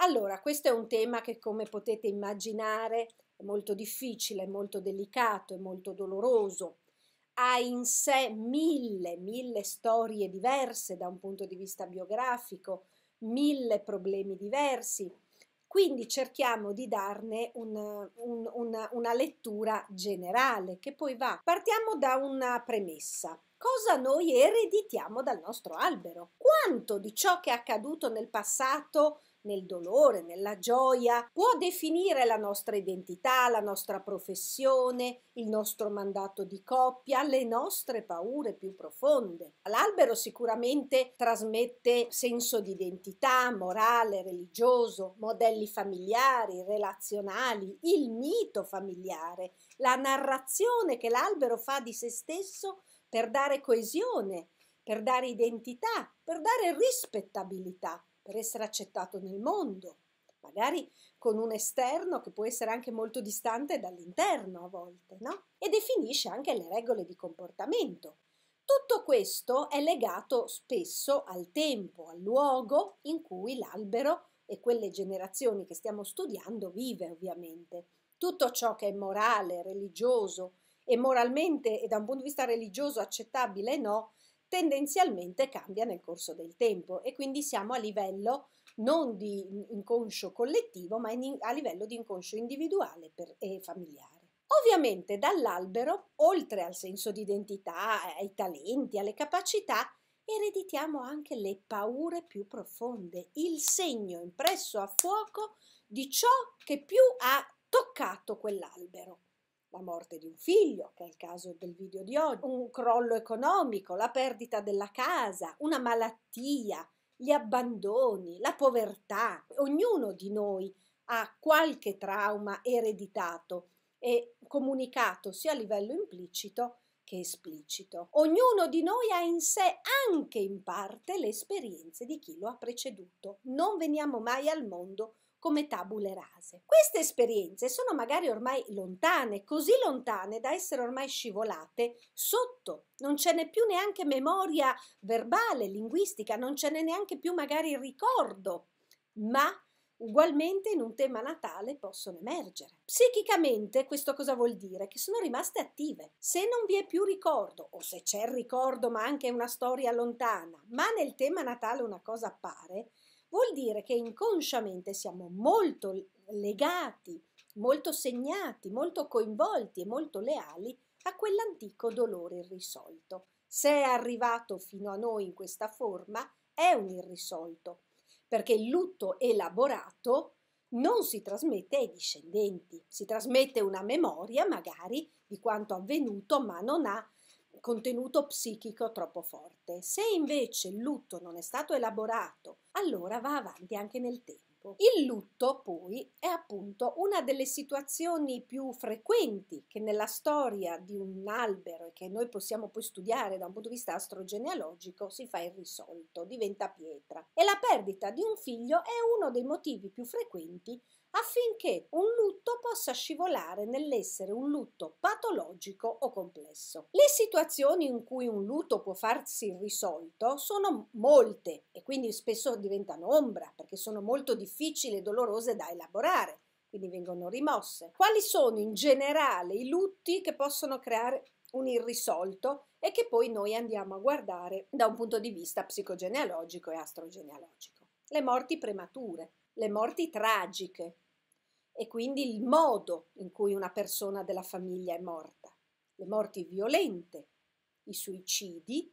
Allora, questo è un tema che come potete immaginare è molto difficile, è molto delicato, è molto doloroso, ha in sé mille, mille storie diverse da un punto di vista biografico, mille problemi diversi, quindi cerchiamo di darne un, un, una, una lettura generale che poi va. Partiamo da una premessa cosa noi ereditiamo dal nostro albero, quanto di ciò che è accaduto nel passato nel dolore, nella gioia, può definire la nostra identità, la nostra professione, il nostro mandato di coppia, le nostre paure più profonde. L'albero sicuramente trasmette senso di identità, morale, religioso, modelli familiari, relazionali, il mito familiare, la narrazione che l'albero fa di se stesso per dare coesione, per dare identità, per dare rispettabilità per essere accettato nel mondo, magari con un esterno che può essere anche molto distante dall'interno a volte, no? E definisce anche le regole di comportamento. Tutto questo è legato spesso al tempo, al luogo in cui l'albero e quelle generazioni che stiamo studiando vive ovviamente. Tutto ciò che è morale, religioso e moralmente e da un punto di vista religioso accettabile no, tendenzialmente cambia nel corso del tempo e quindi siamo a livello non di inconscio collettivo, ma in, a livello di inconscio individuale per, e familiare. Ovviamente dall'albero, oltre al senso di identità, eh, ai talenti, alle capacità, ereditiamo anche le paure più profonde, il segno impresso a fuoco di ciò che più ha toccato quell'albero la morte di un figlio, che è il caso del video di oggi, un crollo economico, la perdita della casa, una malattia, gli abbandoni, la povertà. Ognuno di noi ha qualche trauma ereditato e comunicato sia a livello implicito che esplicito. Ognuno di noi ha in sé anche in parte le esperienze di chi lo ha preceduto. Non veniamo mai al mondo come tabule rase. Queste esperienze sono magari ormai lontane, così lontane da essere ormai scivolate sotto, non ce n'è più neanche memoria verbale, linguistica, non ce n'è neanche più magari ricordo, ma ugualmente in un tema natale possono emergere. Psichicamente questo cosa vuol dire? Che sono rimaste attive. Se non vi è più ricordo, o se c'è il ricordo ma anche una storia lontana, ma nel tema natale una cosa appare, vuol dire che inconsciamente siamo molto legati, molto segnati, molto coinvolti e molto leali a quell'antico dolore irrisolto. Se è arrivato fino a noi in questa forma, è un irrisolto, perché il lutto elaborato non si trasmette ai discendenti, si trasmette una memoria magari di quanto avvenuto, ma non ha contenuto psichico troppo forte. Se invece il lutto non è stato elaborato, allora va avanti anche nel tempo. Il lutto poi è appunto una delle situazioni più frequenti che nella storia di un albero e che noi possiamo poi studiare da un punto di vista astrogenealogico si fa irrisolto, diventa pietra. E la perdita di un figlio è uno dei motivi più frequenti affinché un lutto possa scivolare nell'essere un lutto patologico o complesso. Le situazioni in cui un lutto può farsi risolto sono molte e quindi spesso diventano ombra perché sono molto difficili e dolorose da elaborare, quindi vengono rimosse. Quali sono in generale i lutti che possono creare un irrisolto e che poi noi andiamo a guardare da un punto di vista psicogenealogico e astrogenealogico? Le morti premature, le morti tragiche, e quindi il modo in cui una persona della famiglia è morta, le morti violente, i suicidi,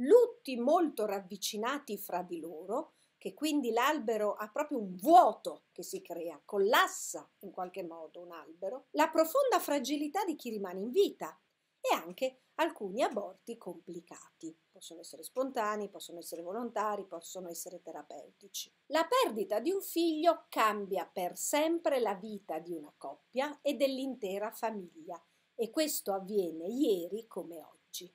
lutti molto ravvicinati fra di loro, che quindi l'albero ha proprio un vuoto che si crea, collassa in qualche modo un albero, la profonda fragilità di chi rimane in vita e anche alcuni aborti complicati. Possono essere spontanei, possono essere volontari, possono essere terapeutici. La perdita di un figlio cambia per sempre la vita di una coppia e dell'intera famiglia e questo avviene ieri come oggi.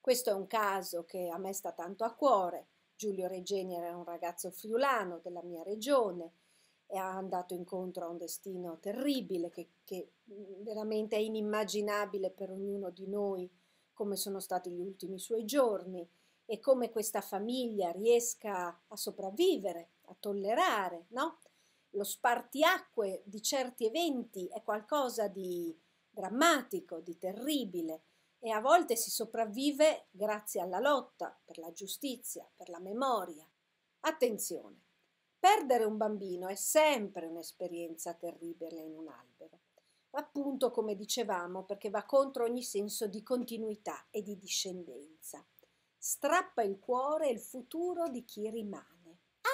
Questo è un caso che a me sta tanto a cuore. Giulio Regeni era un ragazzo friulano della mia regione è andato incontro a un destino terribile che, che mm, veramente è inimmaginabile per ognuno di noi come sono stati gli ultimi suoi giorni e come questa famiglia riesca a sopravvivere, a tollerare, no? Lo spartiacque di certi eventi è qualcosa di drammatico, di terribile e a volte si sopravvive grazie alla lotta per la giustizia, per la memoria. Attenzione, Perdere un bambino è sempre un'esperienza terribile in un albero, appunto come dicevamo perché va contro ogni senso di continuità e di discendenza. Strappa il cuore e il futuro di chi rimane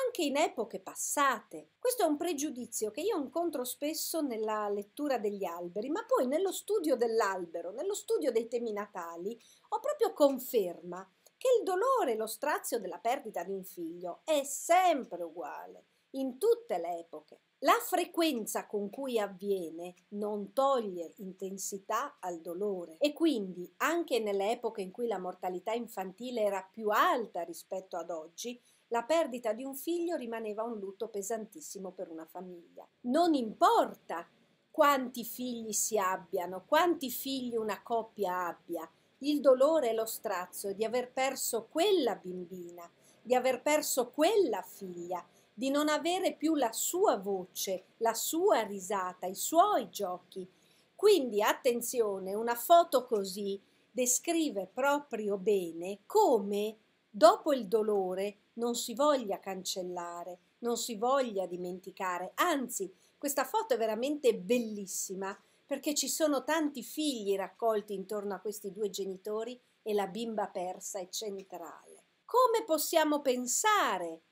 anche in epoche passate. Questo è un pregiudizio che io incontro spesso nella lettura degli alberi, ma poi nello studio dell'albero, nello studio dei temi natali, ho proprio conferma che il dolore e lo strazio della perdita di un figlio è sempre uguale, in tutte le epoche. La frequenza con cui avviene non toglie intensità al dolore e quindi anche nelle epoche in cui la mortalità infantile era più alta rispetto ad oggi, la perdita di un figlio rimaneva un lutto pesantissimo per una famiglia. Non importa quanti figli si abbiano, quanti figli una coppia abbia, il dolore e lo strazio di aver perso quella bimbina, di aver perso quella figlia, di non avere più la sua voce, la sua risata, i suoi giochi. Quindi attenzione, una foto così descrive proprio bene come dopo il dolore non si voglia cancellare, non si voglia dimenticare, anzi questa foto è veramente bellissima perché ci sono tanti figli raccolti intorno a questi due genitori e la bimba persa è centrale. Come possiamo pensare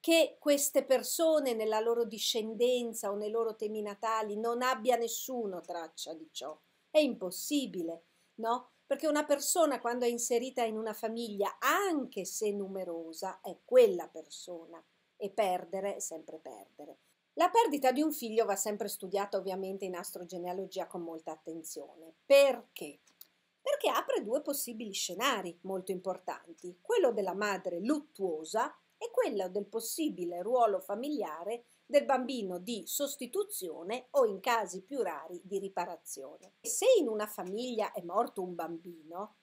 che queste persone nella loro discendenza o nei loro temi natali non abbia nessuno traccia di ciò? È impossibile, no? Perché una persona quando è inserita in una famiglia, anche se numerosa, è quella persona e perdere è sempre perdere. La perdita di un figlio va sempre studiata ovviamente in astrogenealogia con molta attenzione. Perché? Perché apre due possibili scenari molto importanti, quello della madre luttuosa e quello del possibile ruolo familiare del bambino di sostituzione o in casi più rari di riparazione. Se in una famiglia è morto un bambino,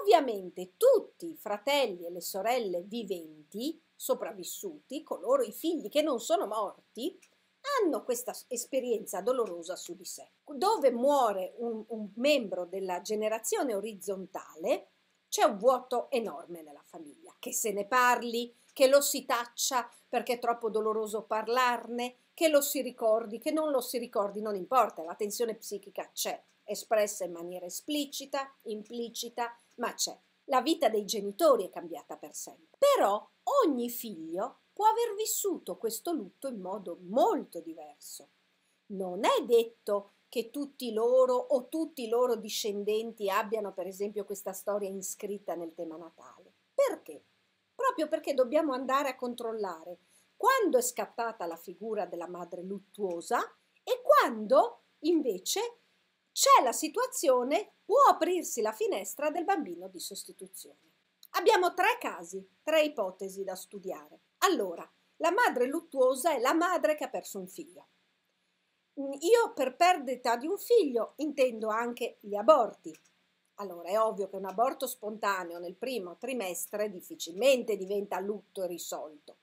ovviamente tutti i fratelli e le sorelle viventi sopravvissuti, coloro i figli che non sono morti, hanno questa esperienza dolorosa su di sé. Dove muore un, un membro della generazione orizzontale, c'è un vuoto enorme nella famiglia, che se ne parli, che lo si taccia perché è troppo doloroso parlarne, che lo si ricordi, che non lo si ricordi, non importa, la tensione psichica c'è, espressa in maniera esplicita, implicita, ma c'è. La vita dei genitori è cambiata per sempre. Però Ogni figlio può aver vissuto questo lutto in modo molto diverso. Non è detto che tutti loro o tutti i loro discendenti abbiano per esempio questa storia inscritta nel tema natale. Perché? Proprio perché dobbiamo andare a controllare quando è scattata la figura della madre luttuosa e quando invece c'è la situazione, può aprirsi la finestra del bambino di sostituzione. Abbiamo tre casi, tre ipotesi da studiare. Allora, la madre luttuosa è la madre che ha perso un figlio. Mm, io per perdita di un figlio intendo anche gli aborti. Allora è ovvio che un aborto spontaneo nel primo trimestre difficilmente diventa lutto e risolto.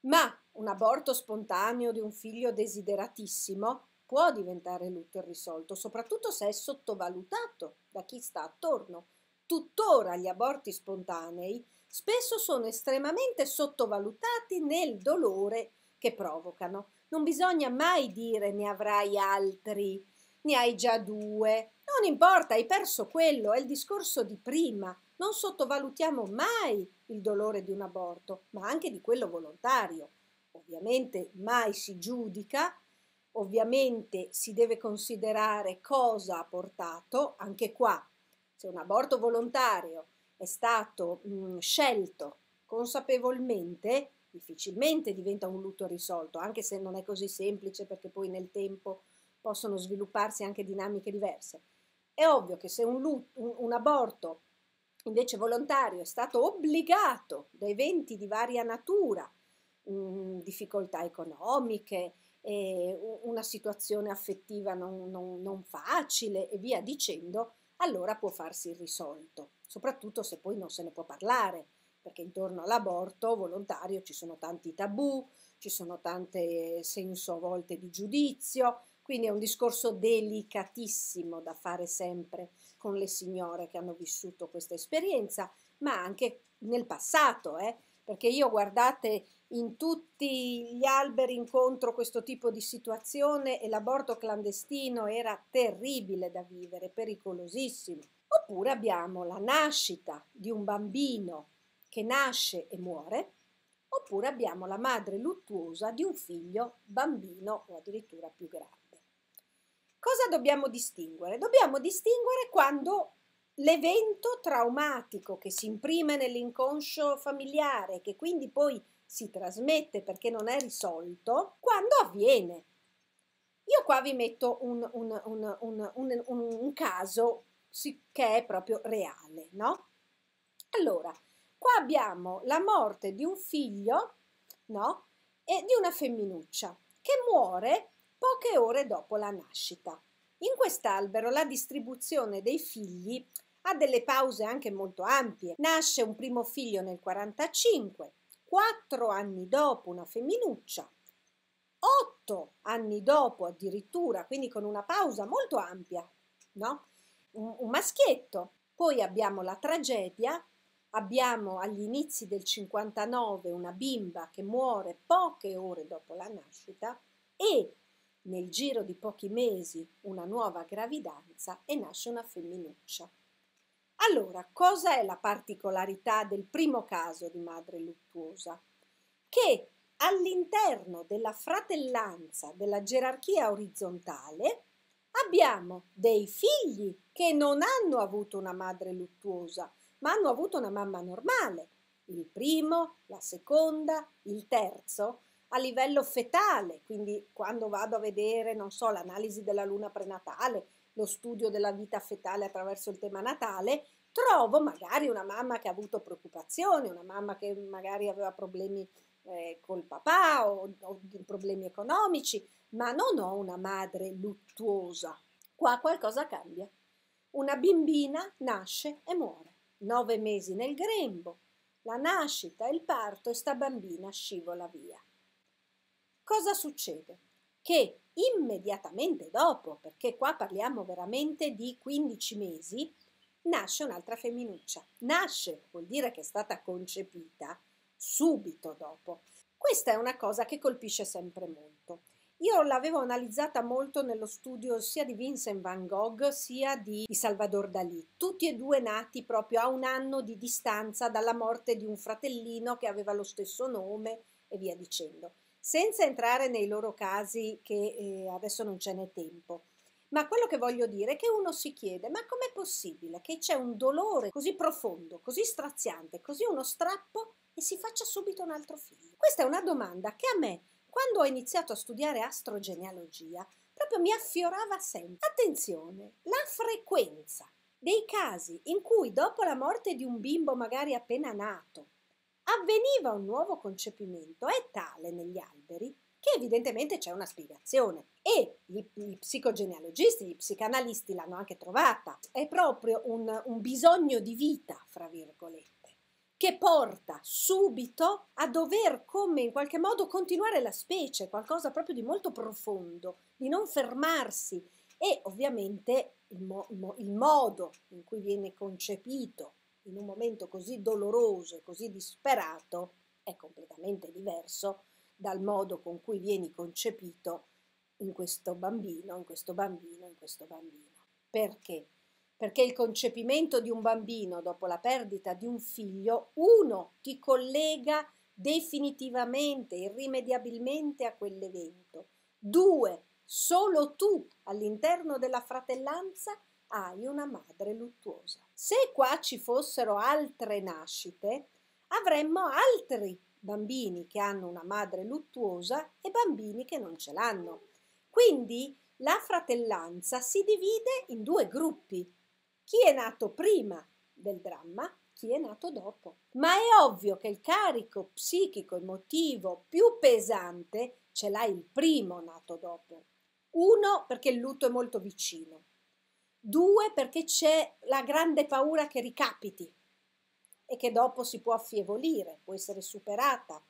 Ma un aborto spontaneo di un figlio desideratissimo può diventare lutto e risolto, soprattutto se è sottovalutato da chi sta attorno tuttora gli aborti spontanei spesso sono estremamente sottovalutati nel dolore che provocano. Non bisogna mai dire ne avrai altri, ne hai già due, non importa, hai perso quello, è il discorso di prima. Non sottovalutiamo mai il dolore di un aborto, ma anche di quello volontario. Ovviamente mai si giudica, ovviamente si deve considerare cosa ha portato, anche qua se cioè, un aborto volontario è stato mh, scelto consapevolmente, difficilmente diventa un lutto risolto, anche se non è così semplice perché poi nel tempo possono svilupparsi anche dinamiche diverse. È ovvio che se un, lutto, un, un aborto invece volontario è stato obbligato da eventi di varia natura, mh, difficoltà economiche, eh, una situazione affettiva non, non, non facile e via dicendo, allora può farsi irrisolto, soprattutto se poi non se ne può parlare, perché intorno all'aborto volontario ci sono tanti tabù, ci sono tante senso a volte di giudizio, quindi è un discorso delicatissimo da fare sempre con le signore che hanno vissuto questa esperienza, ma anche nel passato, eh? perché io guardate in tutti gli alberi incontro questo tipo di situazione e l'aborto clandestino era terribile da vivere, pericolosissimo. Oppure abbiamo la nascita di un bambino che nasce e muore, oppure abbiamo la madre luttuosa di un figlio bambino o addirittura più grande. Cosa dobbiamo distinguere? Dobbiamo distinguere quando l'evento traumatico che si imprime nell'inconscio familiare, che quindi poi si trasmette perché non è risolto, quando avviene. Io qua vi metto un, un, un, un caso che è proprio reale, no? Allora, qua abbiamo la morte di un figlio, no? E di una femminuccia che muore poche ore dopo la nascita. In quest'albero la distribuzione dei figli ha delle pause anche molto ampie. Nasce un primo figlio nel 45, quattro anni dopo una femminuccia, otto anni dopo addirittura, quindi con una pausa molto ampia, no? un, un maschietto. Poi abbiamo la tragedia, abbiamo agli inizi del 59 una bimba che muore poche ore dopo la nascita e nel giro di pochi mesi una nuova gravidanza e nasce una femminuccia. Allora, cosa è la particolarità del primo caso di madre luttuosa? Che all'interno della fratellanza della gerarchia orizzontale abbiamo dei figli che non hanno avuto una madre luttuosa, ma hanno avuto una mamma normale, il primo, la seconda, il terzo, a livello fetale, quindi quando vado a vedere, non so, l'analisi della luna prenatale, lo studio della vita fetale attraverso il tema natale, trovo magari una mamma che ha avuto preoccupazioni, una mamma che magari aveva problemi eh, col papà o, o problemi economici, ma non ho una madre luttuosa. Qua qualcosa cambia. Una bambina nasce e muore. Nove mesi nel grembo, la nascita il parto e sta bambina scivola via. Cosa succede? Che immediatamente dopo, perché qua parliamo veramente di 15 mesi, nasce un'altra femminuccia. Nasce vuol dire che è stata concepita subito dopo. Questa è una cosa che colpisce sempre molto. Io l'avevo analizzata molto nello studio sia di Vincent van Gogh sia di Salvador Dalì, tutti e due nati proprio a un anno di distanza dalla morte di un fratellino che aveva lo stesso nome e via dicendo senza entrare nei loro casi che eh, adesso non ce n'è tempo. Ma quello che voglio dire è che uno si chiede, ma com'è possibile che c'è un dolore così profondo, così straziante, così uno strappo e si faccia subito un altro figlio? Questa è una domanda che a me, quando ho iniziato a studiare astrogenealogia, proprio mi affiorava sempre. Attenzione, la frequenza dei casi in cui dopo la morte di un bimbo magari appena nato avveniva un nuovo concepimento è tale negli anni liberi, che evidentemente c'è una spiegazione e gli, gli, psicogenealogisti, gli psicanalisti l'hanno anche trovata. È proprio un, un bisogno di vita, fra virgolette che porta subito a dover come in qualche modo continuare la specie, qualcosa proprio di molto profondo, di non fermarsi e ovviamente il, mo il, modo in cui viene concepito in un momento così doloroso e così disperato è completamente diverso dal modo con cui vieni concepito in questo bambino, in questo bambino, in questo bambino. Perché? Perché il concepimento di un bambino dopo la perdita di un figlio, uno, ti collega definitivamente, irrimediabilmente a quell'evento. Due, solo tu all'interno della fratellanza hai una madre luttuosa. Se qua ci fossero altre nascite, avremmo altri bambini che hanno una madre luttuosa e bambini che non ce l'hanno. Quindi la fratellanza si divide in due gruppi, chi è nato prima del dramma, chi è nato dopo. Ma è ovvio che il carico psichico emotivo più pesante ce l'ha il primo nato dopo. Uno, perché il lutto è molto vicino. Due, perché c'è la grande paura che ricapiti, e che dopo si può affievolire, può essere superata.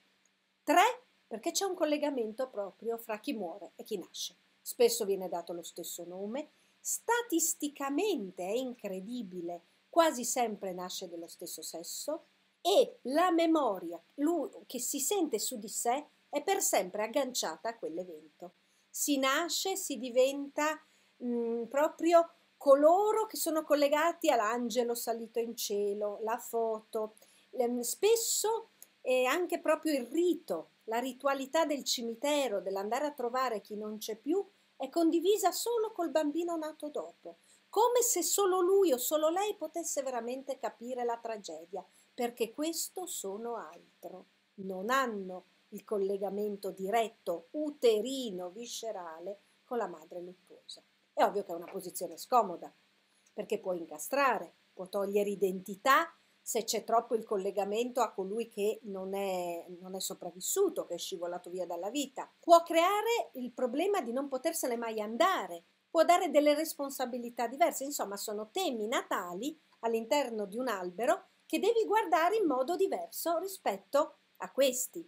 Tre, perché c'è un collegamento proprio fra chi muore e chi nasce. Spesso viene dato lo stesso nome, statisticamente è incredibile, quasi sempre nasce dello stesso sesso e la memoria lui, che si sente su di sé è per sempre agganciata a quell'evento. Si nasce, si diventa mh, mm, proprio coloro che sono collegati all'angelo salito in cielo, la foto, ehm, spesso è anche proprio il rito, la ritualità del cimitero, dell'andare a trovare chi non c'è più, è condivisa solo col bambino nato dopo, come se solo lui o solo lei potesse veramente capire la tragedia, perché questo sono altro, non hanno il collegamento diretto, uterino, viscerale con la madre luttuosa. È ovvio che è una posizione scomoda, perché può incastrare, può togliere identità se c'è troppo il collegamento a colui che non è, non è, sopravvissuto, che è scivolato via dalla vita. Può creare il problema di non potersene mai andare, può dare delle responsabilità diverse, insomma sono temi natali all'interno di un albero che devi guardare in modo diverso rispetto a questi.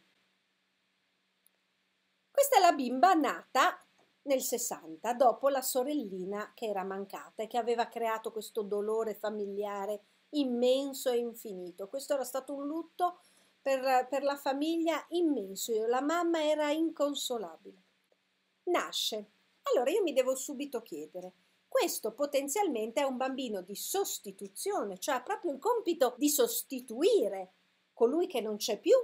Questa è la bimba nata nel 60, dopo la sorellina che era mancata e che aveva creato questo dolore familiare immenso e infinito. Questo era stato un lutto per, per la famiglia immenso, la mamma era inconsolabile. Nasce. Allora io mi devo subito chiedere, questo potenzialmente è un bambino di sostituzione, cioè ha proprio il compito di sostituire colui che non c'è più,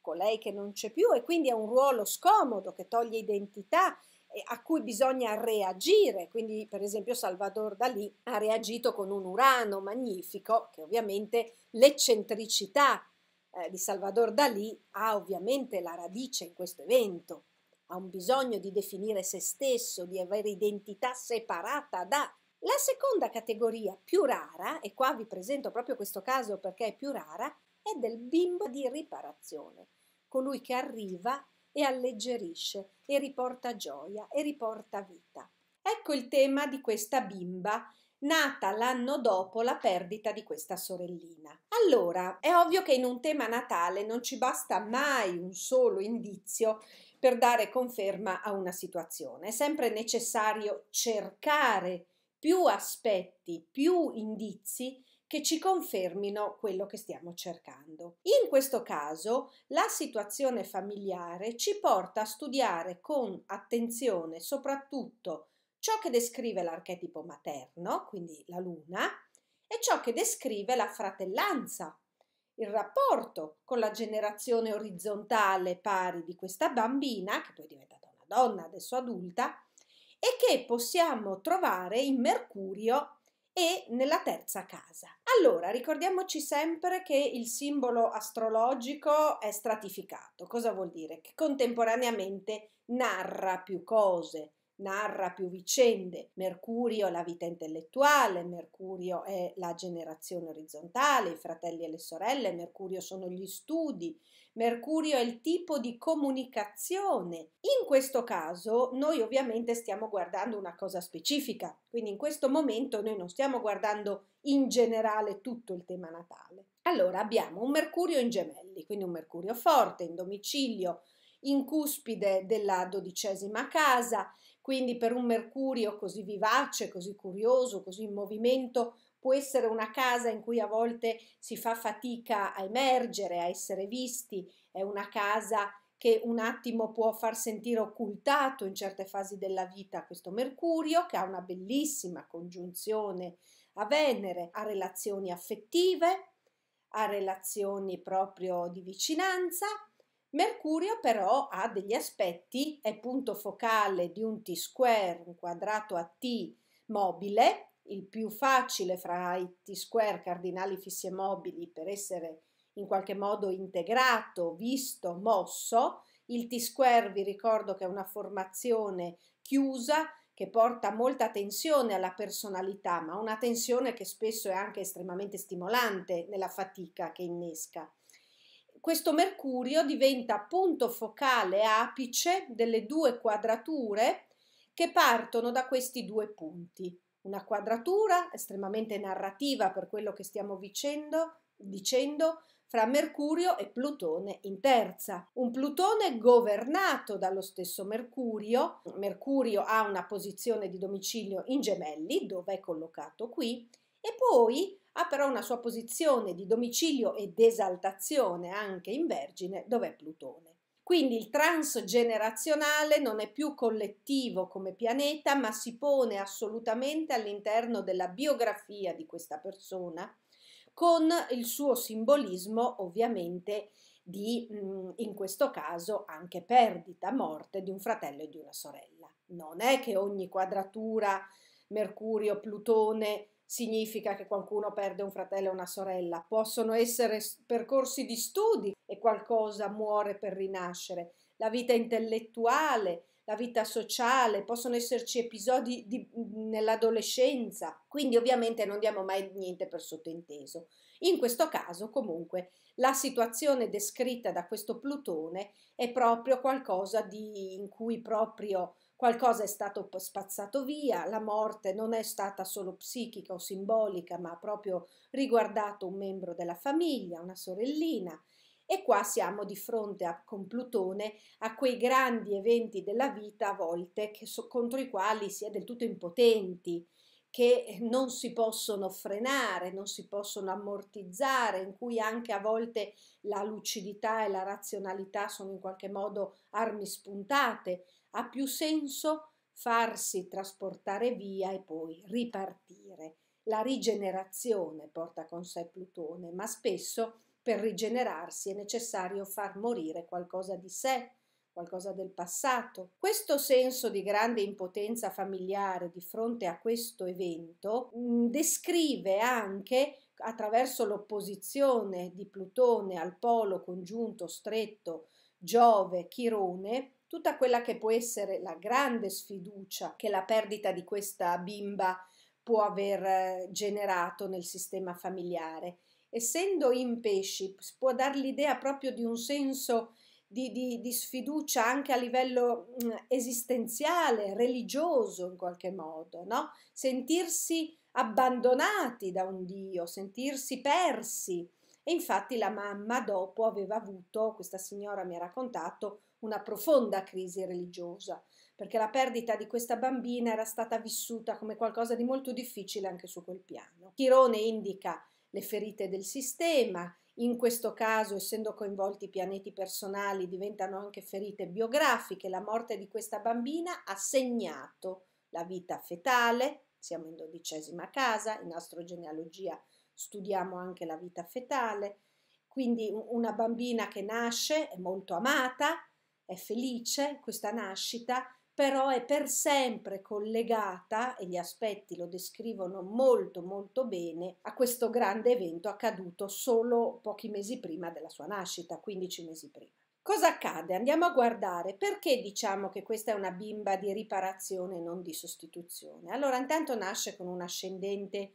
colei che non c'è più e quindi ha un ruolo scomodo che toglie identità, a cui bisogna reagire, quindi per esempio Salvador Dalí ha reagito con un Urano magnifico, che ovviamente l'eccentricità eh, di Salvador Dalí ha ovviamente la radice in questo evento, ha un bisogno di definire se stesso, di avere identità separata da... La seconda categoria più rara, e qua vi presento proprio questo caso perché è più rara, è del bimbo di riparazione, colui che arriva e alleggerisce e riporta gioia e riporta vita. Ecco il tema di questa bimba nata l'anno dopo la perdita di questa sorellina. Allora, è ovvio che in un tema natale non ci basta mai un solo indizio per dare conferma a una situazione, è sempre necessario cercare più aspetti, più indizi che ci confermino quello che stiamo cercando. In questo caso la situazione familiare ci porta a studiare con attenzione soprattutto ciò che descrive l'archetipo materno, quindi la luna, e ciò che descrive la fratellanza, il rapporto con la generazione orizzontale pari di questa bambina, che poi è diventata una donna, adesso adulta, e che possiamo trovare in Mercurio e nella terza casa. Allora, ricordiamoci sempre che il simbolo astrologico è stratificato. Cosa vuol dire? Che contemporaneamente narra più cose, narra più vicende. Mercurio è la vita intellettuale, Mercurio è la generazione orizzontale, i fratelli e le sorelle, Mercurio sono gli studi, Mercurio è il tipo di comunicazione. In questo caso noi ovviamente stiamo guardando una cosa specifica, quindi in questo momento noi non stiamo guardando in generale tutto il tema natale. Allora abbiamo un Mercurio in gemelli, quindi un Mercurio forte in domicilio, in cuspide della dodicesima casa, quindi per un Mercurio così vivace, così curioso, così in movimento, può essere una casa in cui a volte si fa fatica a emergere, a essere visti, è una casa che un attimo può far sentire occultato in certe fasi della vita questo Mercurio, che ha una bellissima congiunzione a Venere, ha relazioni affettive, ha relazioni proprio di vicinanza. Mercurio però ha degli aspetti, è punto focale di un T-square, un quadrato a T mobile, il più facile fra i T-square cardinali fissi e mobili per essere in qualche modo integrato, visto, mosso. Il T-square vi ricordo che è una formazione chiusa che porta molta tensione alla personalità, ma una tensione che spesso è anche estremamente stimolante nella fatica che innesca. Questo mercurio diventa punto focale apice delle due quadrature che partono da questi due punti una quadratura estremamente narrativa per quello che stiamo vicendo, dicendo fra Mercurio e Plutone in terza. Un Plutone governato dallo stesso Mercurio, Mercurio ha una posizione di domicilio in gemelli, dove è collocato qui, e poi ha però una sua posizione di domicilio ed esaltazione anche in Vergine, dove è Plutone. Quindi il transgenerazionale non è più collettivo come pianeta, ma si pone assolutamente all'interno della biografia di questa persona, con il suo simbolismo ovviamente di, in questo caso, anche perdita, morte di un fratello e di una sorella. Non è che ogni quadratura Mercurio-Plutone significa che qualcuno perde un fratello o una sorella, possono essere percorsi di studi e qualcosa muore per rinascere, la vita intellettuale, la vita sociale, possono esserci episodi di, mhmm, nell'adolescenza, quindi ovviamente non diamo mai niente per sottointeso. In questo caso comunque la situazione descritta da questo Plutone è proprio qualcosa di, in cui proprio Qualcosa è stato spazzato via, la morte non è stata solo psichica o simbolica, ma ha proprio riguardato un membro della famiglia, una sorellina. E qua siamo di fronte a, con Plutone a quei grandi eventi della vita a volte che, contro i quali si è del tutto impotenti, che non si possono frenare, non si possono ammortizzare, in cui anche a volte la lucidità e la razionalità sono in qualche modo armi spuntate, ha più senso farsi trasportare via e poi ripartire. La rigenerazione porta con sé Plutone, ma spesso per rigenerarsi è necessario far morire qualcosa di sé, qualcosa del passato. Questo senso di grande impotenza familiare di fronte a questo evento mh, mm, descrive anche attraverso l'opposizione di Plutone al polo congiunto stretto Giove-Chirone tutta quella che può essere la grande sfiducia che la perdita di questa bimba può aver eh, generato nel sistema familiare. Essendo in pesci può dar l'idea proprio di un senso di, di, di, sfiducia anche a livello mm, esistenziale, religioso in qualche modo, no? sentirsi abbandonati da un Dio, sentirsi persi. E infatti la mamma dopo aveva avuto, questa signora mi ha raccontato, una profonda crisi religiosa, perché la perdita di questa bambina era stata vissuta come qualcosa di molto difficile anche su quel piano. Chirone indica le ferite del sistema, in questo caso, essendo coinvolti i pianeti personali, diventano anche ferite biografiche. La morte di questa bambina ha segnato la vita fetale, siamo in dodicesima casa, in astrogenealogia studiamo anche la vita fetale, quindi una bambina che nasce è molto amata, è felice questa nascita, però è per sempre collegata, e gli aspetti lo descrivono molto molto bene, a questo grande evento accaduto solo pochi mesi prima della sua nascita, 15 mesi prima. Cosa accade? Andiamo a guardare perché diciamo che questa è una bimba di riparazione e non di sostituzione. Allora, intanto nasce con un ascendente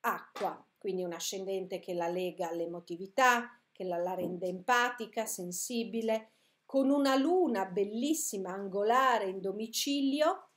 acqua, quindi un ascendente che la lega all'emotività, che la, la rende empatica, sensibile, con una luna bellissima angolare in domicilio,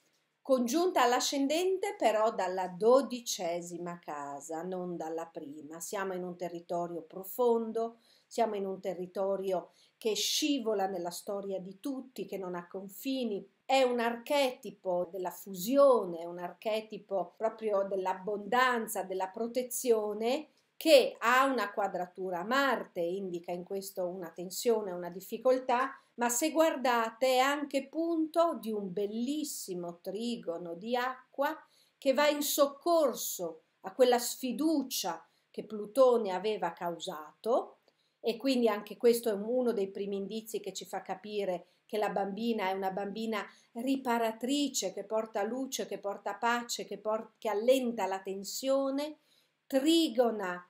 congiunta all'ascendente però dalla dodicesima casa, non dalla prima. Siamo in un territorio profondo, siamo in un territorio che scivola nella storia di tutti, che non ha confini. È un archetipo della fusione, un archetipo proprio dell'abbondanza, della protezione che ha una quadratura a Marte, indica in questo una tensione, una difficoltà, ma se guardate è anche punto di un bellissimo trigono di acqua che va in soccorso a quella sfiducia che Plutone aveva causato e quindi anche questo è uno dei primi indizi che ci fa capire che la bambina è una bambina riparatrice, che porta luce, che porta pace, che, por che allenta la tensione, trigona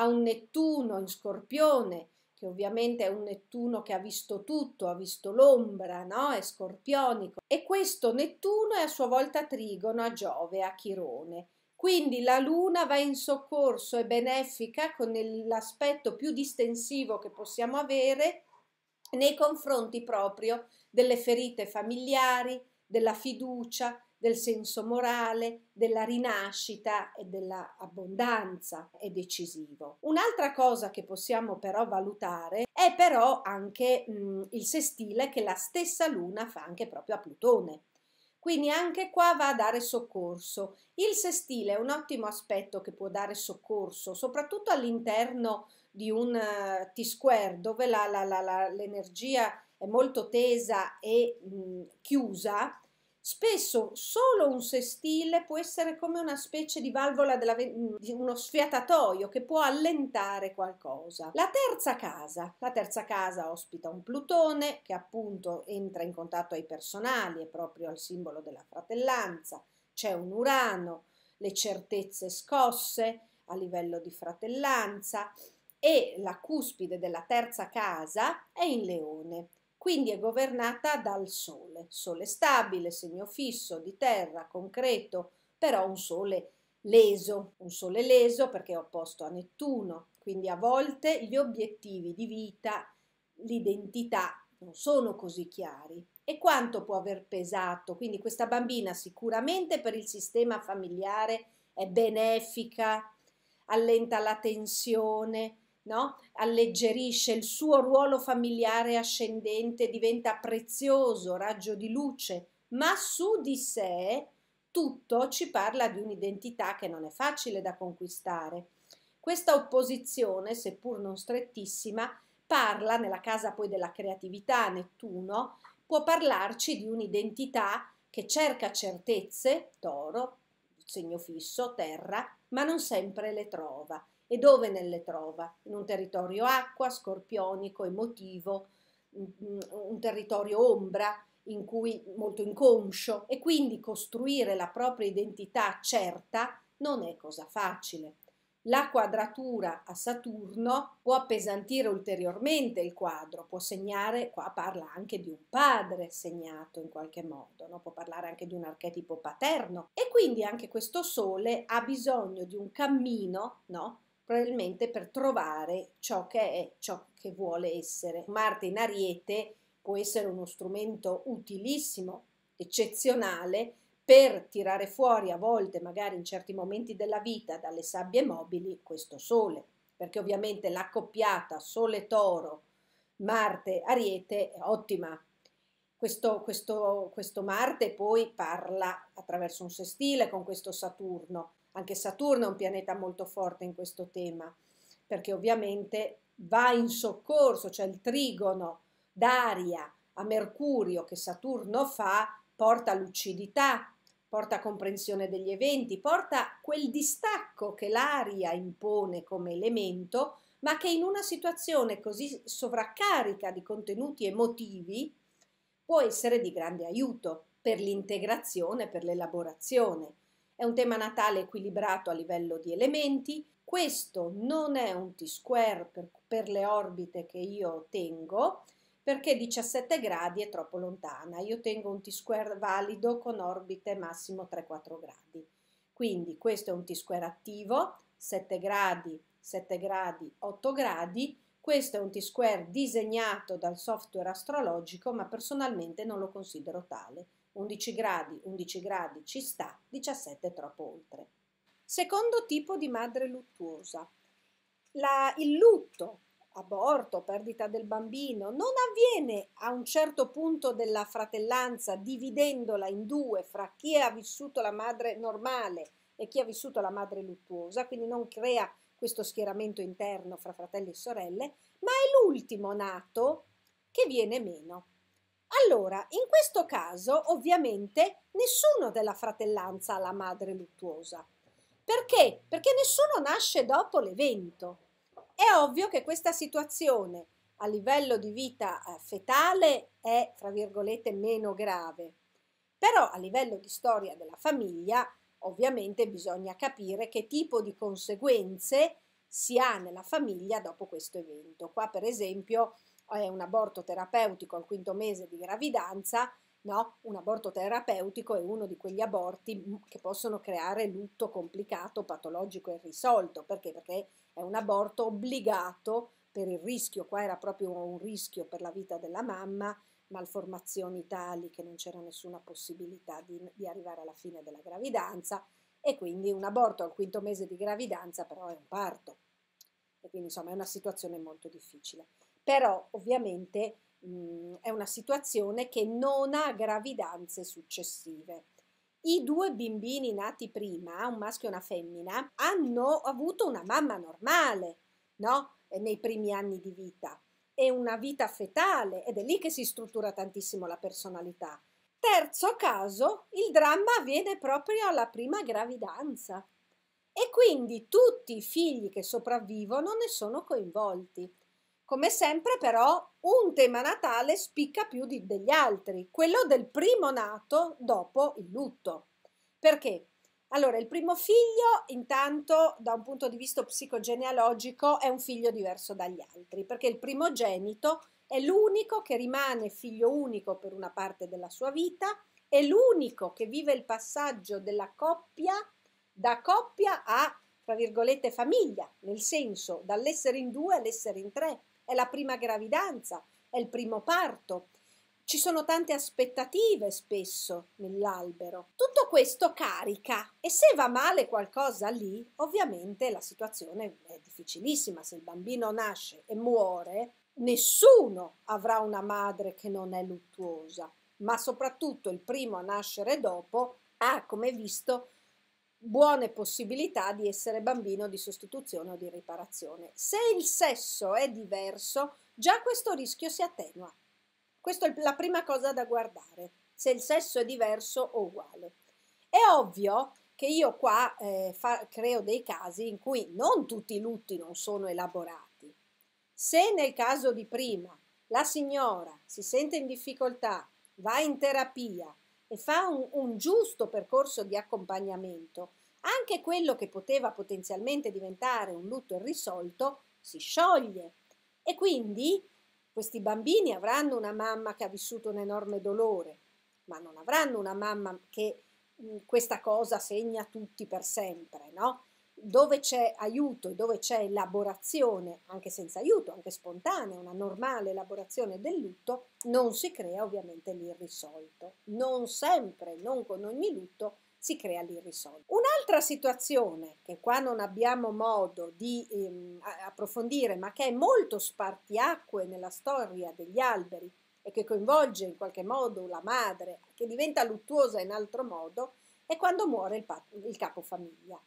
a un Nettuno in scorpione, che ovviamente è un Nettuno che ha visto tutto, ha visto l'ombra, no? è scorpionico, e questo Nettuno è a sua volta trigono a Giove, a Chirone. Quindi la Luna va in soccorso e benefica con l'aspetto più distensivo che possiamo avere nei confronti proprio delle ferite familiari, della fiducia, del senso morale, della rinascita e dell'abbondanza è decisivo. Un'altra cosa che possiamo però valutare è però anche mh, il sestile che la stessa Luna fa anche proprio a Plutone. Quindi anche qua va a dare soccorso. Il sestile è un ottimo aspetto che può dare soccorso, soprattutto all'interno di un uh, T-square dove l'energia è molto tesa e mh, chiusa Spesso solo un sestile può essere come una specie di valvola mm, di uno sfiatatoio che può allentare qualcosa. La terza casa. La terza casa ospita un Plutone che appunto entra in contatto ai personali, è proprio al simbolo della fratellanza. C'è un Urano, le certezze scosse a livello di fratellanza e la cuspide della terza casa è in Leone quindi è governata dal Sole, Sole stabile, segno fisso, di terra, concreto, però un Sole leso, un Sole leso perché è opposto a Nettuno, quindi a volte gli obiettivi di vita, l'identità non sono così chiari. E quanto può aver pesato? Quindi questa bambina sicuramente per il sistema familiare è benefica, allenta la tensione, no? alleggerisce, il suo ruolo familiare ascendente diventa prezioso, raggio di luce, ma su di sé tutto ci parla di un'identità che non è facile da conquistare. Questa opposizione, seppur non strettissima, parla, nella casa poi della creatività, Nettuno, può parlarci di un'identità che cerca certezze, toro, segno fisso, terra, ma non sempre le trova e dove nelle trova? In un territorio acqua, scorpionico, emotivo, un territorio ombra, in cui molto inconscio e quindi costruire la propria identità certa non è cosa facile. La quadratura a Saturno può appesantire ulteriormente il quadro, può segnare, qua parla anche di un padre segnato in qualche modo, no? può parlare anche di un archetipo paterno e quindi anche questo Sole ha bisogno di un cammino no? probabilmente per trovare ciò che è, ciò che vuole essere. Marte in Ariete può essere uno strumento utilissimo, eccezionale, per tirare fuori a volte, magari in certi momenti della vita, dalle sabbie mobili questo Sole, perché ovviamente l'accoppiata Sole-Toro, Marte-Ariete è ottima. Questo, questo, questo Marte poi parla attraverso un sestile con questo Saturno, anche Saturno è un pianeta molto forte in questo tema, perché ovviamente va in soccorso, cioè il trigono d'aria a Mercurio che Saturno fa porta lucidità, porta comprensione degli eventi, porta quel distacco che l'aria impone come elemento, ma che in una situazione così sovraccarica di contenuti emotivi può essere di grande aiuto per l'integrazione, per l'elaborazione. È un tema natale equilibrato a livello di elementi. Questo non è un T-square per, per le orbite che io tengo, perché 17 gradi è troppo lontana. Io tengo un T-square valido con orbite massimo 3-4 gradi. Quindi questo è un T-square attivo, 7 gradi, 7 gradi, 8 gradi. Questo è un T-square disegnato dal software astrologico, ma personalmente non lo considero tale. 11 gradi, 11 gradi ci sta, 17 troppo oltre. Secondo tipo di madre luttuosa. La, il lutto, aborto, perdita del bambino, non avviene a un certo punto della fratellanza dividendola in due fra chi ha vissuto la madre normale e chi ha vissuto la madre luttuosa, quindi non crea questo schieramento interno fra fratelli e sorelle, ma è l'ultimo nato che viene meno. Allora, in questo caso ovviamente nessuno della fratellanza ha la madre luttuosa. Perché? Perché nessuno nasce dopo l'evento. È ovvio che questa situazione a livello di vita eh, fetale è, fra virgolette, meno grave. Però a livello di storia della famiglia, ovviamente bisogna capire che tipo di conseguenze si ha nella famiglia dopo questo evento. Qua, per esempio, è un aborto terapeutico al quinto mese di gravidanza, no? un aborto terapeutico è uno di quegli aborti mm, che possono creare lutto complicato, patologico e irrisolto, perché? Perché è un aborto obbligato per il rischio, qua era proprio un rischio per la vita della mamma, malformazioni tali che non c'era nessuna possibilità di, di arrivare alla fine della gravidanza e quindi un aborto al quinto mese di gravidanza però è un parto e quindi insomma è una situazione molto difficile però ovviamente mh, mm, è una situazione che non ha gravidanze successive. I due bambini nati prima, un maschio e una femmina, hanno avuto una mamma normale, no? Eh, nei primi anni di vita. È una vita fetale ed è lì che si struttura tantissimo la personalità. Terzo caso, il dramma avviene proprio alla prima gravidanza e quindi tutti i figli che sopravvivono ne sono coinvolti. Come sempre però un tema natale spicca più di, degli altri, quello del primo nato dopo il lutto. Perché? Allora, il primo figlio, intanto, da un punto di vista psicogenealogico, è un figlio diverso dagli altri, perché il primogenito è l'unico che rimane figlio unico per una parte della sua vita, è l'unico che vive il passaggio della coppia da coppia a, tra virgolette, famiglia, nel senso dall'essere in due all'essere in tre è la prima gravidanza, è il primo parto. Ci sono tante aspettative spesso nell'albero. Tutto questo carica e se va male qualcosa lì, ovviamente la situazione è difficilissima. Se il bambino nasce e muore, nessuno avrà una madre che non è luttuosa, ma soprattutto il primo a nascere dopo ha, come visto, buone possibilità di essere bambino di sostituzione o di riparazione. Se il sesso è diverso, già questo rischio si attenua. Questa è la prima cosa da guardare, se il sesso è diverso o uguale. È ovvio che io qua eh, fa, creo dei casi in cui non tutti i lutti non sono elaborati. Se nel caso di prima la signora si sente in difficoltà, va in terapia, e fa un, un giusto percorso di accompagnamento, anche quello che poteva potenzialmente diventare un lutto irrisolto si scioglie e quindi questi bambini avranno una mamma che ha vissuto un enorme dolore, ma non avranno una mamma che mh, questa cosa segna tutti per sempre, no? dove c'è aiuto e dove c'è elaborazione, anche senza aiuto, anche spontanea, una normale elaborazione del lutto, non si crea ovviamente l'irrisolto. Non sempre, non con ogni lutto, si crea l'irrisolto. Un'altra situazione che qua non abbiamo modo di ehm, approfondire, ma che è molto spartiacque nella storia degli alberi e che coinvolge in qualche modo la madre, che diventa luttuosa in altro modo, è quando muore il, il capofamiglia.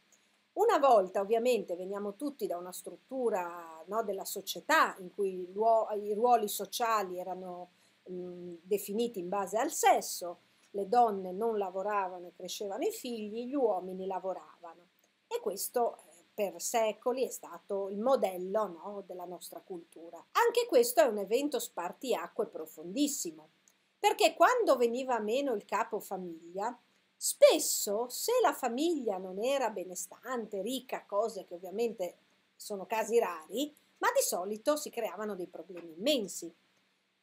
Una volta ovviamente veniamo tutti da una struttura no, della società in cui i ruoli sociali erano mh, mhmm, definiti in base al sesso, le donne non lavoravano e crescevano i figli, gli uomini lavoravano e questo eh, per secoli è stato il modello no, della nostra cultura. Anche questo è un evento spartiacque profondissimo, perché quando veniva meno il capo famiglia, Spesso, se la famiglia non era benestante, ricca, cose che ovviamente sono casi rari, ma di solito si creavano dei problemi immensi.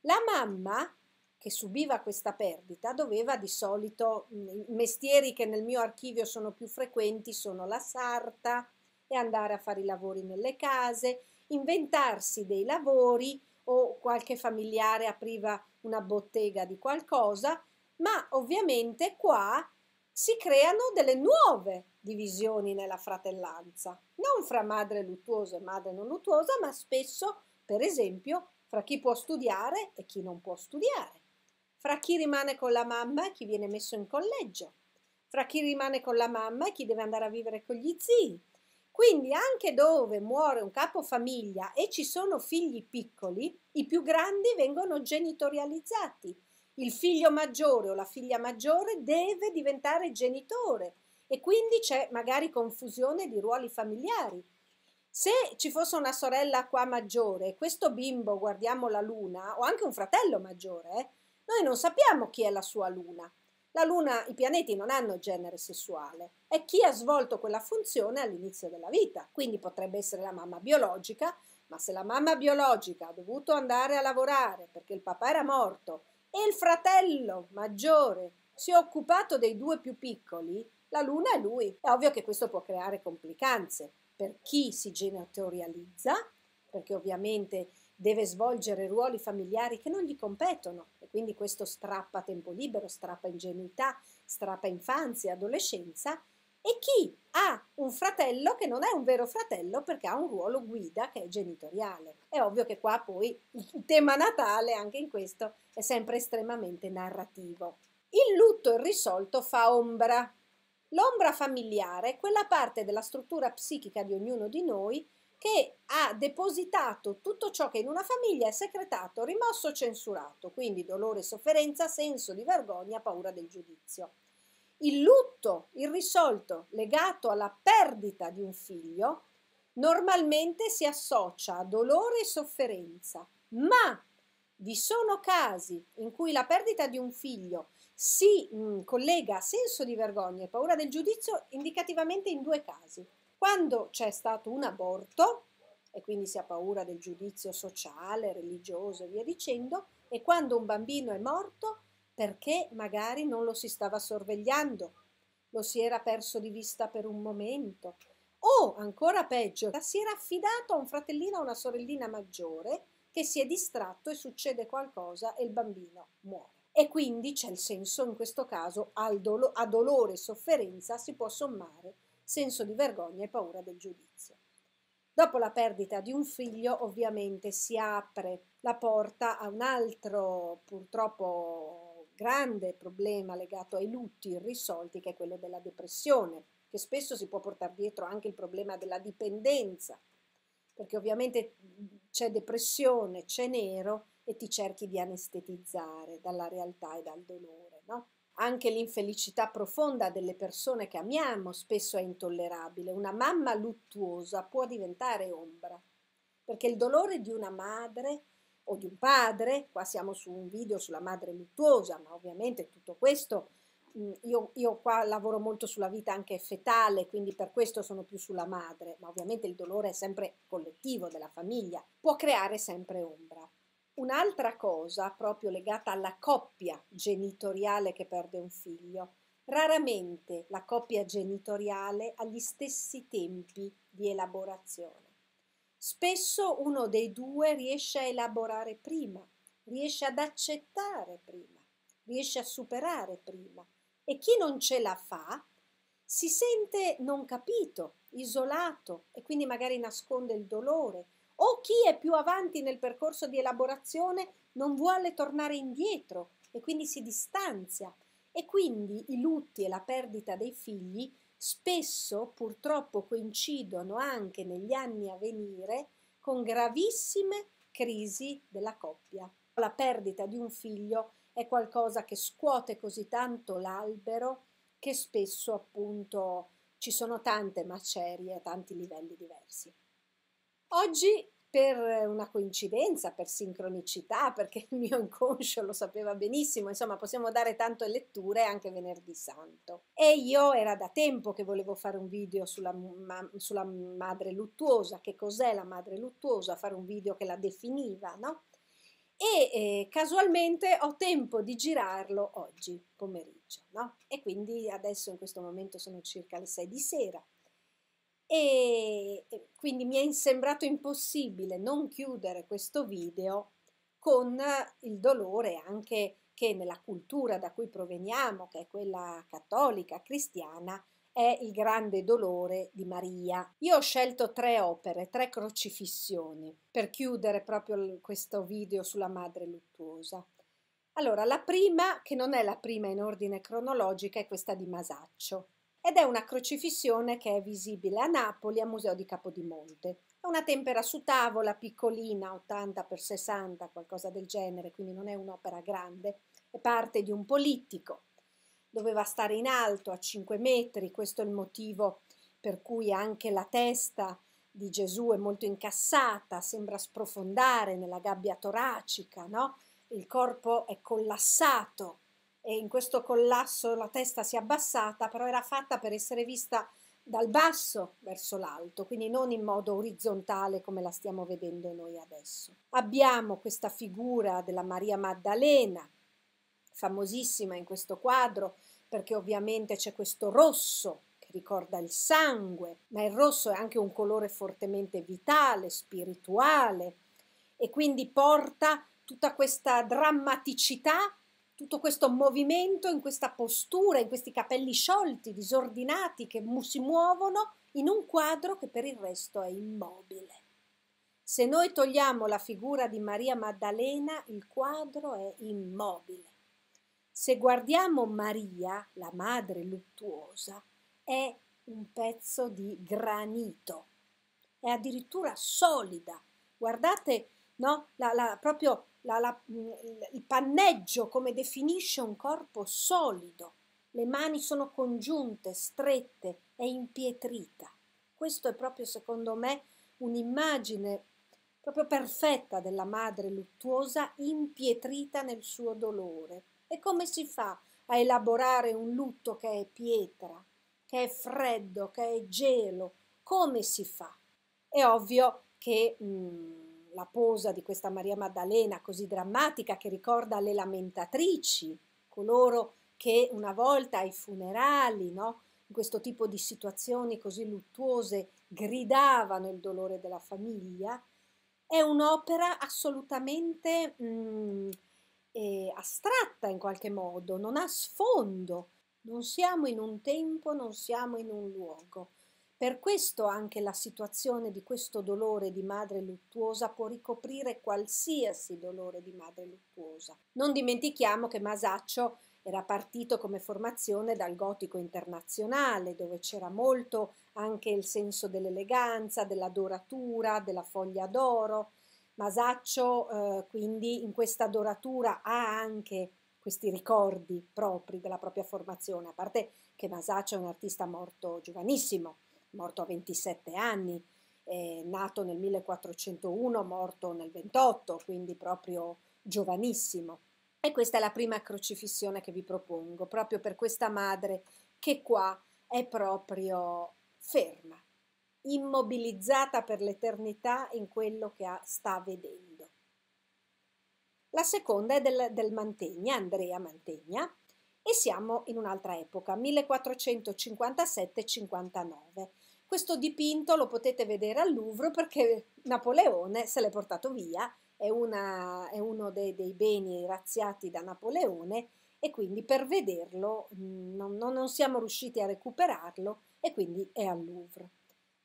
La mamma che subiva questa perdita doveva di solito, i mestieri che nel mio archivio sono più frequenti sono la sarta e andare a fare i lavori nelle case, inventarsi dei lavori o qualche familiare apriva una bottega di qualcosa, ma ovviamente qua si creano delle nuove divisioni nella fratellanza, non fra madre luttuosa e madre non luttuosa, ma spesso, per esempio, fra chi può studiare e chi non può studiare, fra chi rimane con la mamma e chi viene messo in collegio, fra chi rimane con la mamma e chi deve andare a vivere con gli zii. Quindi anche dove muore un capo famiglia e ci sono figli piccoli, i più grandi vengono genitorializzati, il figlio maggiore o la figlia maggiore deve diventare genitore e quindi c'è magari confusione di ruoli familiari. Se ci fosse una sorella qua maggiore questo bimbo, guardiamo la luna, o anche un fratello maggiore, eh, noi non sappiamo chi è la sua luna. La luna, i pianeti non hanno genere sessuale, è chi ha svolto quella funzione all'inizio della vita, quindi potrebbe essere la mamma biologica, ma se la mamma biologica ha dovuto andare a lavorare perché il papà era morto e il fratello maggiore si è occupato dei due più piccoli, la luna è lui. È ovvio che questo può creare complicanze per chi si genitorializza, perché ovviamente deve svolgere ruoli familiari che non gli competono e quindi questo strappa tempo libero, strappa ingenuità, strappa infanzia, adolescenza e chi ha un fratello che non è un vero fratello perché ha un ruolo guida che è genitoriale. È ovvio che qua poi il tema natale anche in questo è sempre estremamente narrativo. Il lutto irrisolto fa ombra. L'ombra familiare è quella parte della struttura psichica di ognuno di noi che ha depositato tutto ciò che in una famiglia è secretato, rimosso, censurato, quindi dolore, sofferenza, senso di vergogna, paura del giudizio il lutto irrisolto legato alla perdita di un figlio normalmente si associa a dolore e sofferenza, ma vi sono casi in cui la perdita di un figlio si mh, mm, collega a senso di vergogna e paura del giudizio indicativamente in due casi. Quando c'è stato un aborto, e quindi si ha paura del giudizio sociale, religioso e via dicendo, e quando un bambino è morto perché magari non lo si stava sorvegliando, lo si era perso di vista per un momento, o ancora peggio, si era affidato a un fratellino o una sorellina maggiore che si è distratto e succede qualcosa e il bambino muore. E quindi c'è il senso, in questo caso, dolo a dolore e sofferenza si può sommare senso di vergogna e paura del giudizio. Dopo la perdita di un figlio, ovviamente, si apre la porta a un altro, purtroppo, grande problema legato ai lutti irrisolti che è quello della depressione, che spesso si può portare dietro anche il problema della dipendenza, perché ovviamente c'è depressione, c'è nero e ti cerchi di anestetizzare dalla realtà e dal dolore, no? Anche l'infelicità profonda delle persone che amiamo spesso è intollerabile. Una mamma luttuosa può diventare ombra, perché il dolore di una madre o di un padre, qua siamo su un video sulla madre luttuosa, ma ovviamente tutto questo, mm, io, io qua lavoro molto sulla vita anche fetale, quindi per questo sono più sulla madre, ma ovviamente il dolore è sempre collettivo della famiglia, può creare sempre ombra. Un'altra cosa proprio legata alla coppia genitoriale che perde un figlio. Raramente la coppia genitoriale ha gli stessi tempi di elaborazione. Spesso uno dei due riesce a elaborare prima, riesce ad accettare prima, riesce a superare prima e chi non ce la fa si sente non capito, isolato e quindi magari nasconde il dolore o chi è più avanti nel percorso di elaborazione non vuole tornare indietro e quindi si distanzia e quindi i lutti e la perdita dei figli spesso purtroppo coincidono anche negli anni a venire con gravissime crisi della coppia. La perdita di un figlio è qualcosa che scuote così tanto l'albero che spesso appunto ci sono tante macerie a tanti livelli diversi. Oggi per una coincidenza, per sincronicità, perché il mio inconscio lo sapeva benissimo, insomma possiamo dare tante letture anche venerdì santo. E io era da tempo che volevo fare un video sulla, ma, sulla madre luttuosa, che cos'è la madre luttuosa, fare un video che la definiva, no? E eh, casualmente ho tempo di girarlo oggi pomeriggio, no? E quindi adesso in questo momento sono circa le 6 di sera e quindi mi è sembrato impossibile non chiudere questo video con il dolore anche che nella cultura da cui proveniamo, che è quella cattolica, cristiana, è il grande dolore di Maria. Io ho scelto tre opere, tre crocifissioni, per chiudere proprio questo video sulla madre luttuosa. Allora, la prima, che non è la prima in ordine cronologico, è questa di Masaccio ed è una crocifissione che è visibile a Napoli al Museo di Capodimonte. È una tempera su tavola piccolina, 80 x 60, qualcosa del genere, quindi non è un'opera grande, è parte di un polittico. Doveva stare in alto a 5 metri, questo è il motivo per cui anche la testa di Gesù è molto incassata, sembra sprofondare nella gabbia toracica, no? il corpo è collassato e in questo collasso la testa si è abbassata, però era fatta per essere vista dal basso verso l'alto, quindi non in modo orizzontale come la stiamo vedendo noi adesso. Abbiamo questa figura della Maria Maddalena, famosissima in questo quadro, perché ovviamente c'è questo rosso che ricorda il sangue, ma il rosso è anche un colore fortemente vitale, spirituale, e quindi porta tutta questa drammaticità tutto questo movimento, in questa postura, in questi capelli sciolti, disordinati, che mu- si muovono in un quadro che per il resto è immobile. Se noi togliamo la figura di Maria Maddalena, il quadro è immobile. Se guardiamo Maria, la madre luttuosa, è un pezzo di granito, è addirittura solida. Guardate, no? La, la, proprio la, la, mm, il panneggio come definisce un corpo solido. Le mani sono congiunte, strette, è impietrita. Questo è proprio secondo me un'immagine proprio perfetta della madre luttuosa impietrita nel suo dolore. E come si fa a elaborare un lutto che è pietra, che è freddo, che è gelo? Come si fa? È ovvio che... Mm, la posa di questa Maria Maddalena così drammatica che ricorda le lamentatrici, coloro che una volta ai funerali, no, in questo tipo di situazioni così luttuose, gridavano il dolore della famiglia, è un'opera assolutamente mh, mm, eh, astratta in qualche modo, non ha sfondo. Non siamo in un tempo, non siamo in un luogo. Per questo anche la situazione di questo dolore di madre luttuosa può ricoprire qualsiasi dolore di madre luttuosa. Non dimentichiamo che Masaccio era partito come formazione dal gotico internazionale, dove c'era molto anche il senso dell'eleganza, della doratura, della foglia d'oro. Masaccio eh, quindi in questa doratura ha anche questi ricordi propri della propria formazione, a parte che Masaccio è un artista morto giovanissimo, morto a 27 anni, eh, nato nel 1401, morto nel 28, quindi proprio giovanissimo. E questa è la prima crocifissione che vi propongo, proprio per questa madre che qua è proprio ferma, immobilizzata per l'eternità in quello che sta vedendo. La seconda è del, del Mantegna, Andrea Mantegna, e siamo in un'altra epoca, 1457-59. Questo dipinto lo potete vedere al Louvre perché Napoleone se l'è portato via, è, una, è uno dei, dei, beni razziati da Napoleone e quindi per vederlo mm, non, non siamo riusciti a recuperarlo e quindi è al Louvre.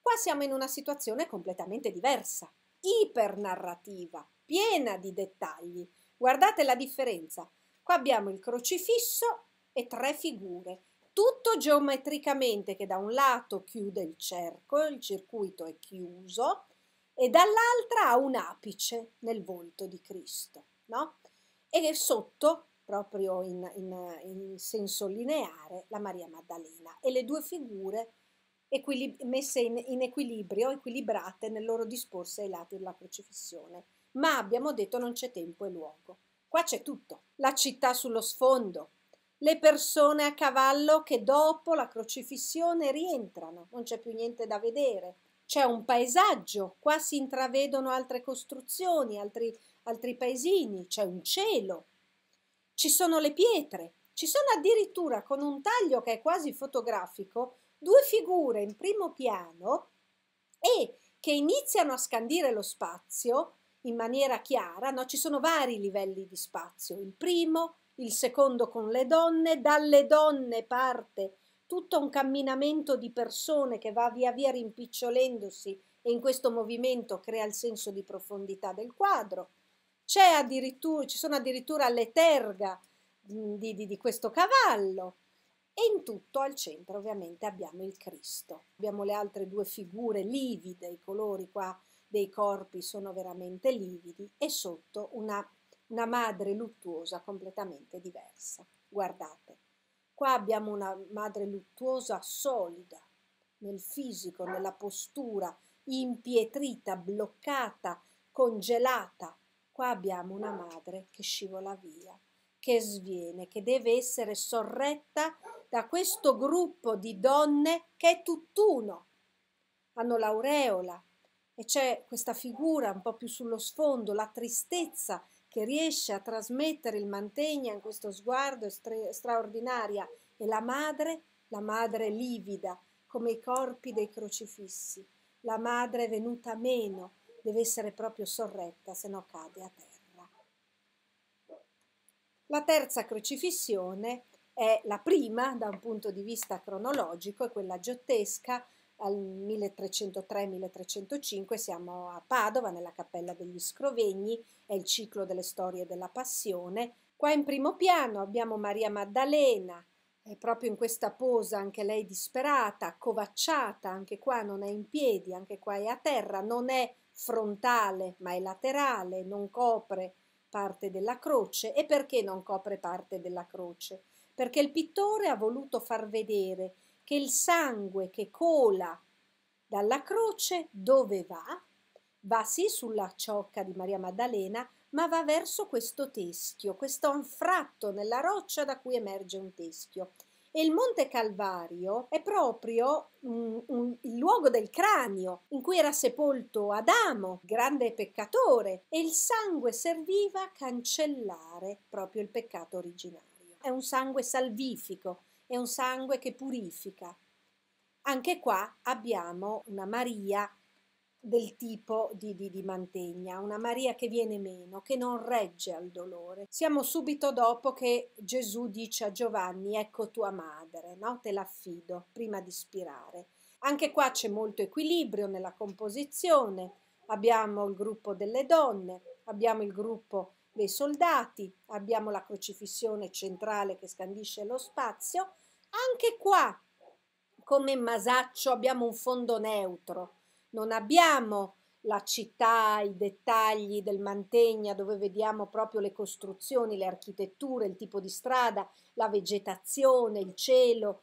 Qua siamo in una situazione completamente diversa, ipernarrativa, piena di dettagli. Guardate la differenza Qua abbiamo il crocifisso e tre figure, tutto geometricamente che da un lato chiude il cerco, il circuito è chiuso, e dall'altra ha un apice nel volto di Cristo, no? E sotto, proprio in, in, in senso lineare, la Maria Maddalena e le due figure messe in, in, equilibrio, equilibrate nel loro disporsi ai lati della crocifissione. Ma abbiamo detto non c'è tempo e luogo. Qua c'è tutto, la città sullo sfondo, le persone a cavallo che dopo la crocifissione rientrano, non c'è più niente da vedere. C'è un paesaggio, qua si intravedono altre costruzioni, altri, altri paesini, c'è un cielo, ci sono le pietre, ci sono addirittura con un taglio che è quasi fotografico due figure in primo piano e che iniziano a scandire lo spazio in maniera chiara, no? ci sono vari livelli di spazio, il primo, il secondo con le donne, dalle donne parte tutto un camminamento di persone che va via via rimpicciolendosi e in questo movimento crea il senso di profondità del quadro. ci sono addirittura le terga di, di, di questo cavallo e in tutto al centro ovviamente abbiamo il Cristo. Abbiamo le altre due figure livide, i colori qua dei corpi sono veramente lividi e sotto una, una madre luttuosa completamente diversa. Guardate, qua abbiamo una madre luttuosa solida nel fisico, nella postura, impietrita, bloccata, congelata. Qua abbiamo una madre che scivola via, che sviene, che deve essere sorretta da questo gruppo di donne che è tutt'uno. Hanno l'aureola, e c'è questa figura un po' più sullo sfondo, la tristezza che riesce a trasmettere il Mantegna in questo sguardo straordinaria e la madre, la madre livida, come i corpi dei crocifissi. La madre è venuta meno, deve essere proprio sorretta, se no cade a terra. La terza crocifissione è la prima da un punto di vista cronologico, è quella giottesca, al 1303-1305 siamo a Padova, nella Cappella degli Scrovegni, è il ciclo delle storie della passione. Qua in primo piano abbiamo Maria Maddalena, è proprio in questa posa anche lei disperata, covacciata, anche qua non è in piedi, anche qua è a terra, non è frontale ma è laterale, non copre parte della croce. E perché non copre parte della croce? Perché il pittore ha voluto far vedere che il sangue che cola dalla croce dove va? Va sì sulla ciocca di Maria Maddalena, ma va verso questo teschio, questo anfratto nella roccia da cui emerge un teschio. E il Monte Calvario è proprio un, un, il luogo del cranio in cui era sepolto Adamo, grande peccatore, e il sangue serviva a cancellare proprio il peccato originario. È un sangue salvifico, è un sangue che purifica. Anche qua abbiamo una Maria del tipo di, di, di, Mantegna, una Maria che viene meno, che non regge al dolore. Siamo subito dopo che Gesù dice a Giovanni, ecco tua madre, no? te l'affido prima di spirare. Anche qua c'è molto equilibrio nella composizione, abbiamo il gruppo delle donne, abbiamo il gruppo dei soldati, abbiamo la crocifissione centrale che scandisce lo spazio, anche qua come Masaccio abbiamo un fondo neutro, non abbiamo la città, i dettagli del Mantegna dove vediamo proprio le costruzioni, le architetture, il tipo di strada, la vegetazione, il cielo,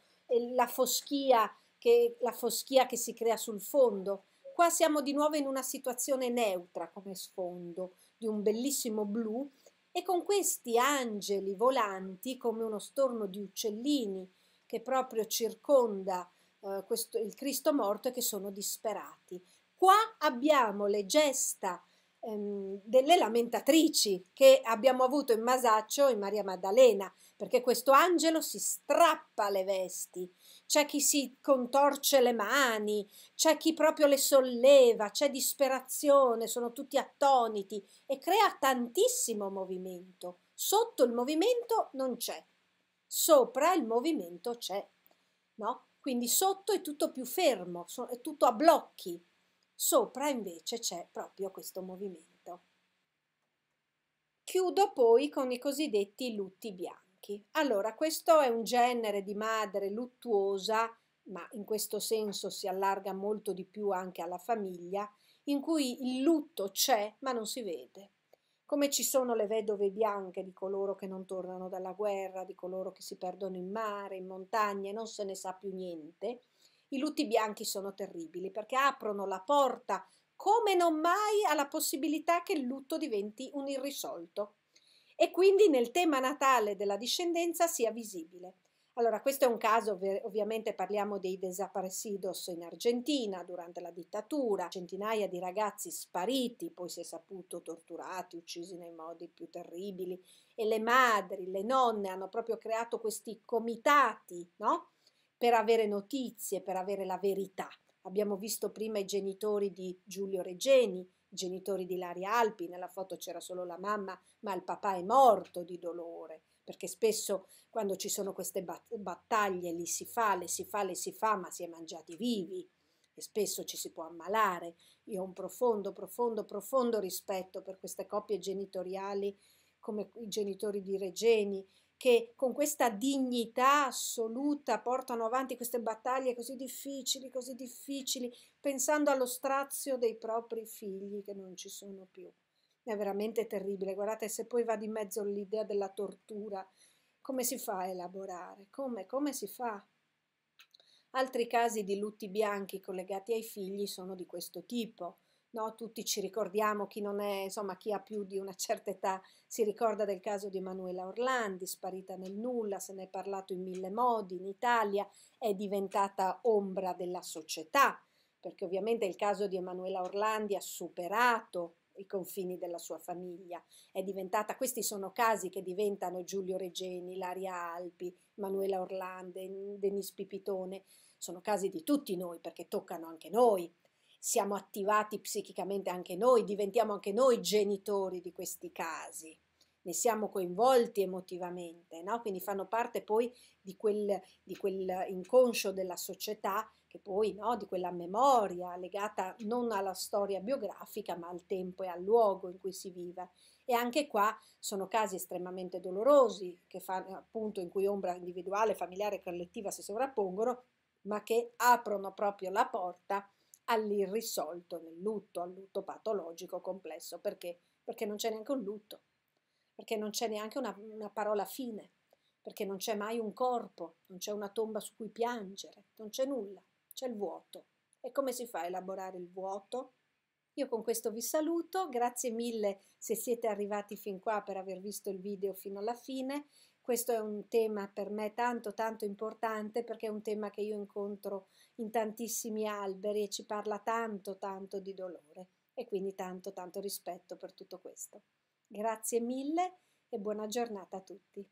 la foschia che, la foschia che si crea sul fondo. Qua siamo di nuovo in una situazione neutra come sfondo, di un bellissimo blu e con questi angeli volanti come uno storno di uccellini che proprio circonda eh, questo, il Cristo morto e che sono disperati. Qua abbiamo le gesta ehm, delle lamentatrici che abbiamo avuto in Masaccio e in Maria Maddalena, perché questo angelo si strappa le vesti c'è chi si contorce le mani, c'è chi proprio le solleva, c'è disperazione, sono tutti attoniti e crea tantissimo movimento. Sotto il movimento non c'è, sopra il movimento c'è, no? Quindi sotto è tutto più fermo, è tutto a blocchi, sopra invece c'è proprio questo movimento. Chiudo poi con i cosiddetti lutti bianchi bianchi. Allora, questo è un genere di madre luttuosa, ma in questo senso si allarga molto di più anche alla famiglia, in cui il lutto c'è ma non si vede. Come ci sono le vedove bianche di coloro che non tornano dalla guerra, di coloro che si perdono in mare, in montagna e non se ne sa più niente, i lutti bianchi sono terribili perché aprono la porta come non mai alla possibilità che il lutto diventi un irrisolto e quindi nel tema natale della discendenza sia visibile. Allora, questo è un caso, ovviamente parliamo dei desaparecidos in Argentina durante la dittatura, centinaia di ragazzi spariti, poi si è saputo torturati, uccisi nei modi più terribili, e le madri, le nonne hanno proprio creato questi comitati, no? Per avere notizie, per avere la verità. Abbiamo visto prima i genitori di Giulio Regeni, genitori di Laria Alpi, nella foto c'era solo la mamma, ma il papà è morto di dolore, perché spesso quando ci sono queste battaglie li si fa, le si fa, le si fa, ma si è mangiati vivi e spesso ci si può ammalare. Io ho un profondo, profondo, profondo rispetto per queste coppie genitoriali come i genitori di Regeni, che con questa dignità assoluta portano avanti queste battaglie così difficili, così difficili, pensando allo strazio dei propri figli che non ci sono più. È veramente terribile, guardate se poi va di mezzo l'idea della tortura, come si fa a elaborare? Come, come si fa? Altri casi di lutti bianchi collegati ai figli sono di questo tipo. No, tutti ci ricordiamo, chi non è, insomma, chi ha più di una certa età si ricorda del caso di Emanuela Orlandi, sparita nel nulla, se ne è parlato in mille modi in Italia, è diventata ombra della società, perché ovviamente il caso di Emanuela Orlandi ha superato i confini della sua famiglia. è diventata, questi sono casi che diventano Giulio Regeni, Laria Alpi, Emanuela Orlandi, Denis Pipitone, sono casi di tutti noi perché toccano anche noi. Siamo attivati psichicamente anche noi, diventiamo anche noi genitori di questi casi ne siamo coinvolti emotivamente, no? quindi fanno parte poi di quel, di quel, inconscio della società, che poi no? di quella memoria legata non alla storia biografica ma al tempo e al luogo in cui si vive. E anche qua sono casi estremamente dolorosi, fa, appunto in cui ombra individuale, familiare e collettiva si sovrappongono, ma che aprono proprio la porta all'irrisolto nel lutto, al lutto patologico complesso, perché? Perché non c'è neanche un lutto perché non c'è neanche una, una parola fine, perché non c'è mai un corpo, non c'è una tomba su cui piangere, non c'è nulla, c'è il vuoto. E come si fa a elaborare il vuoto? Io con questo vi saluto, grazie mille se siete arrivati fin qua per aver visto il video fino alla fine. Questo è un tema per me tanto tanto importante perché è un tema che io incontro in tantissimi alberi e ci parla tanto tanto di dolore e quindi tanto tanto rispetto per tutto questo. Grazie mille e buona giornata a tutti.